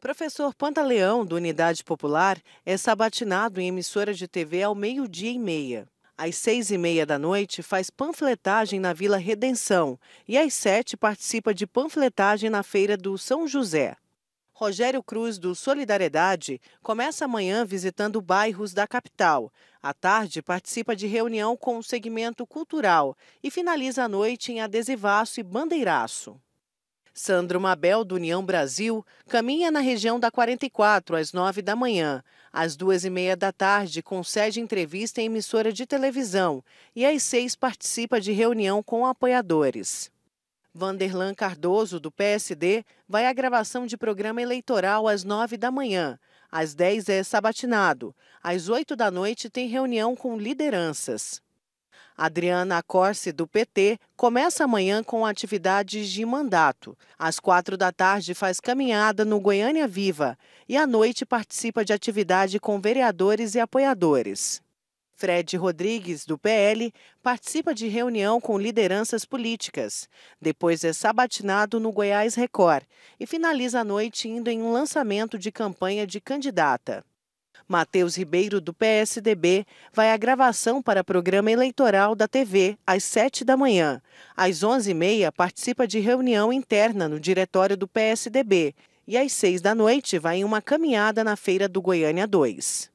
Professor Pantaleão, do Unidade Popular, é sabatinado em emissora de TV ao meio-dia e meia. Às seis e meia da noite, faz panfletagem na Vila Redenção e às sete participa de panfletagem na Feira do São José. Rogério Cruz, do Solidariedade, começa amanhã visitando bairros da capital. À tarde, participa de reunião com o segmento cultural e finaliza a noite em adesivaço e bandeiraço. Sandro Mabel, do União Brasil, caminha na região da 44 às 9 da manhã. Às duas e meia da tarde, concede entrevista em emissora de televisão e às seis participa de reunião com apoiadores. Vanderlan Cardoso, do PSD, vai à gravação de programa eleitoral às nove da manhã. Às dez é sabatinado. Às oito da noite tem reunião com lideranças. Adriana Acorce, do PT, começa amanhã com atividades de mandato. Às quatro da tarde faz caminhada no Goiânia Viva e à noite participa de atividade com vereadores e apoiadores. Fred Rodrigues, do PL, participa de reunião com lideranças políticas. Depois é sabatinado no Goiás Record e finaliza a noite indo em um lançamento de campanha de candidata. Matheus Ribeiro, do PSDB, vai à gravação para programa eleitoral da TV às 7 da manhã. Às 11h30, participa de reunião interna no diretório do PSDB. E às 6 da noite, vai em uma caminhada na feira do Goiânia 2.